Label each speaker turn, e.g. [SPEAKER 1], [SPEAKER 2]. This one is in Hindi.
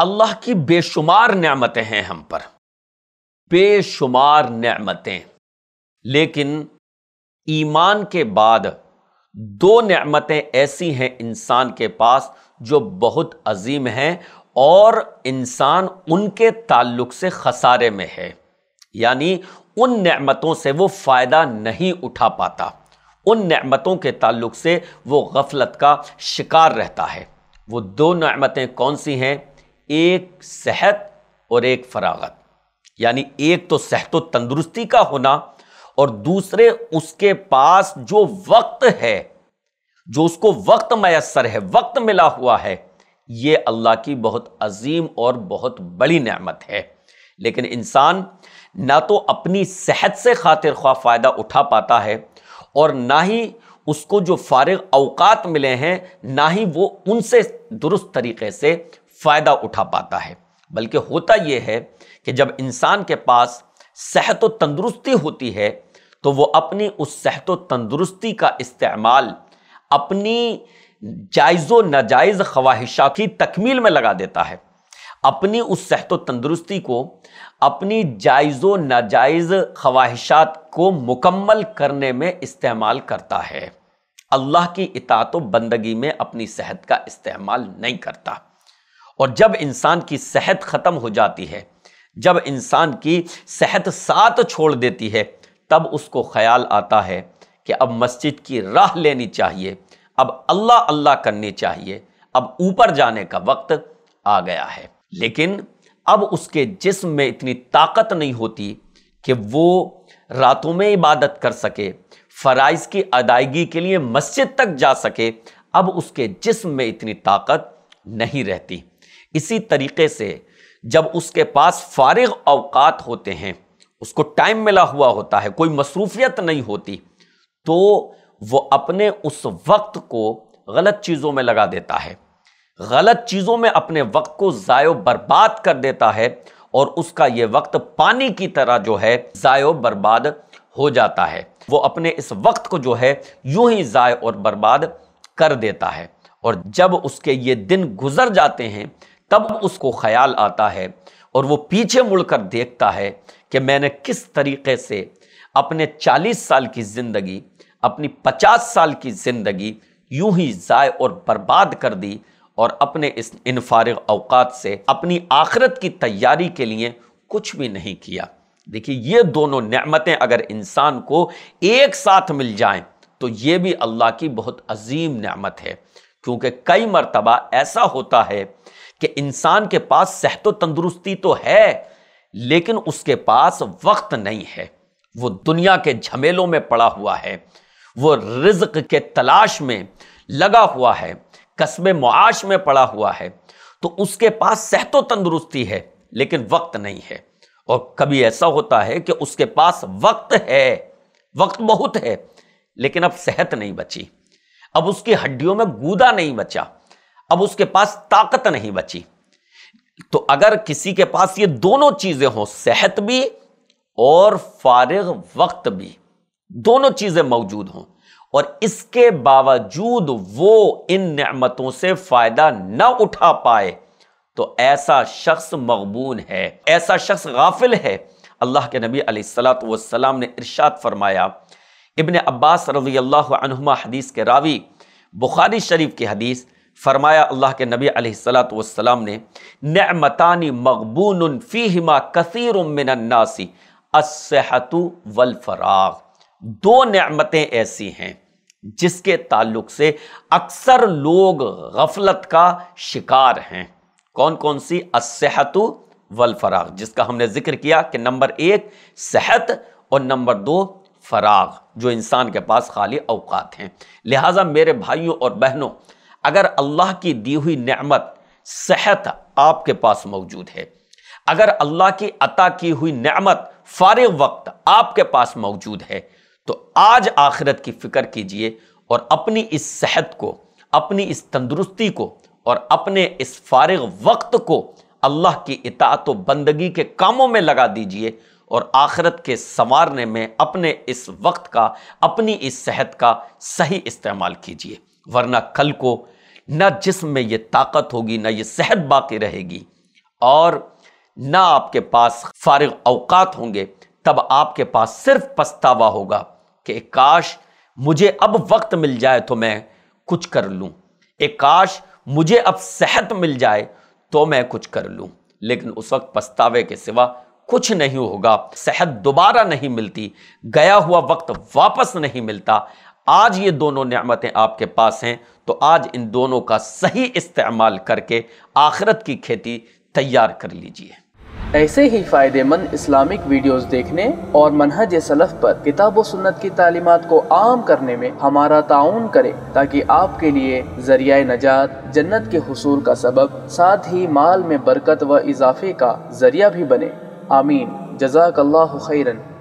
[SPEAKER 1] अल्लाह की बेशुमार नमतें हैं हम पर बेशुमार नमतें लेकिन ईमान के बाद दो नमतें ऐसी हैं इंसान के पास जो बहुत अजीम हैं और इंसान उनके ताल्लुक से खसारे में है यानी उन नमतों से वो फ़ायदा नहीं उठा पाता उन नमतों के ताल्लुक से वो गफलत का शिकार रहता है वो दो नमतें कौन सी हैं एक सेहत और एक फरागत यानी एक तो सेहत व तंदुरुस्ती का होना और दूसरे उसके पास जो वक्त है जो उसको वक्त मैसर है वक्त मिला हुआ है ये अल्लाह की बहुत अजीम और बहुत बड़ी नेमत है लेकिन इंसान ना तो अपनी सेहत से खातिर ख्वा फ़ायदा उठा पाता है और ना ही उसको जो फारग अवकात मिले हैं ना ही वो उनसे दुरुस्त तरीके से फ़ायदा उठा पाता है बल्कि होता यह है कि जब इंसान के पास सेहत व तंदुरुस्ती होती है तो वो अपनी उस सेहत व तंदुरुस्ती का इस्तेमाल अपनी जायज़ व नाजायज़ ख्वाहिशा की तकमील में लगा देता है अपनी उस सेहत व तंदुरुस्ती को अपनी जायज़ व नाजायज़ ख्वाहिशात को मुकम्मल करने में इस्तेमाल करता है अल्लाह की इतात बंदगी में अपनी सेहत का इस्तेमाल नहीं करता और जब इंसान की सेहत ख़त्म हो जाती है जब इंसान की सेहत साथ छोड़ देती है तब उसको ख्याल आता है कि अब मस्जिद की राह लेनी चाहिए अब अल्लाह अल्लाह करनी चाहिए अब ऊपर जाने का वक्त आ गया है लेकिन अब उसके जिस्म में इतनी ताकत नहीं होती कि वो रातों में इबादत कर सके फ़राइज़ की अदायगी के लिए मस्जिद तक जा सके अब उसके जिस्म में इतनी ताकत नहीं रहती इसी तरीके से जब उसके पास फारिग अवकात होते हैं उसको टाइम मिला हुआ होता है कोई मसरूफियत नहीं होती तो वो अपने उस वक्त को गलत चीज़ों में लगा देता है गलत चीज़ों में अपने वक्त को ज़ायो बर्बाद कर देता है और उसका ये वक्त पानी की तरह जो है ज़ायो बर्बाद हो जाता है वो अपने इस वक्त को जो है यूं ही ज़ाय और बर्बाद कर देता है और जब उसके ये दिन गुजर जाते हैं तब उसको ख्याल आता है और वो पीछे मुड़कर देखता है कि मैंने किस तरीके से अपने 40 साल की ज़िंदगी अपनी 50 साल की ज़िंदगी यूं ही ज़ाय और बर्बाद कर दी और अपने इस इन फारग अवकात से अपनी आखरत की तैयारी के लिए कुछ भी नहीं किया देखिए ये दोनों नमतें अगर इंसान को एक साथ मिल जाएं तो ये भी अल्लाह की बहुत अजीम नमत है क्योंकि कई मरतबा ऐसा होता है कि इंसान के पास सेहत तंदुरुस्ती तो है लेकिन उसके पास वक्त नहीं है वो दुनिया के झमेलों में पड़ा हुआ है वो रिज्क के तलाश में लगा हुआ है कस्बे मुआश में पड़ा हुआ है तो उसके पास सेहत तंदुरुस्ती है लेकिन वक्त नहीं है और कभी ऐसा होता है कि उसके पास वक्त है वक्त बहुत है लेकिन अब सेहत नहीं बची अब उसकी हड्डियों में गूदा नहीं बचा अब उसके पास ताकत नहीं बची तो अगर किसी के पास ये दोनों चीजें हों सेहत भी और फारग वक्त भी दोनों चीजें मौजूद हों और इसके बावजूद वो इन नमतों से फायदा ना उठा पाए तो ऐसा शख्स मकबून है ऐसा शख्स गाफिल है अल्लाह के नबी सलाम ने इरशाद फरमाया इबन अब्बास रजी अल्लाह हदीस के रावी बुखारी शरीफ की हदीस फरमाया अल्लाह के नबी सलाम ने नमतानी मकबून फ़ीमा कसर मिनन्नासी असहतु वलफराग दो नमतें ऐसी हैं जिसके ताल्लुक से अक्सर लोग गफलत का शिकार हैं कौन कौन सी असहतु वलफराग जिसका हमने जिक्र किया कि नंबर एक सेहत और नंबर दो फराग जो इंसान के पास खाली अवकात हैं लिहाजा मेरे भाइयों और बहनों अगर अल्लाह की दी हुई नेमत सेहत आपके पास मौजूद है अगर अल्लाह की अता की हुई नेमत फारिग वक्त आपके पास मौजूद है तो आज आखिरत की फ़िक्र कीजिए और अपनी इस सेहत को अपनी इस तंदुरुस्ती को और अपने इस फारग वक्त को अल्लाह की इतात बंदगी के कामों में लगा दीजिए और आखिरत के संवारने में अपने इस वक्त का अपनी इस सेहत का सही इस्तेमाल कीजिए वरना कल को न जिसम में ये ताकत होगी ना ये सेहत बाकी रहेगी और ना आपके पास फारग अवकात होंगे तब आपके पास सिर्फ पछतावा होगा कि काश मुझे अब वक्त मिल जाए तो मैं कुछ कर लूँ एक काश मुझे अब सेहत मिल जाए तो मैं कुछ कर लूँ लेकिन उस वक्त पछतावे के सिवा कुछ नहीं होगा सेहत दोबारा नहीं मिलती गया हुआ वक्त वापस नहीं मिलता आज ये दोनों नमतें आपके पास हैं तो आज इन दोनों का सही इस्तेमाल करके आखरत की खेती तैयार कर लीजिए ऐसे ही फ़ायदेमंद इस्लामिक वीडियोस देखने और मनहज सलफ़ पर किताब सुन्नत की तालीमत को आम करने में हमारा ताउन करें ताकि आपके लिए जरिया नजात जन्नत के हसूल का सबब साथ ही माल में बरकत व इजाफे का जरिया भी बने आमीन जजाक खैरन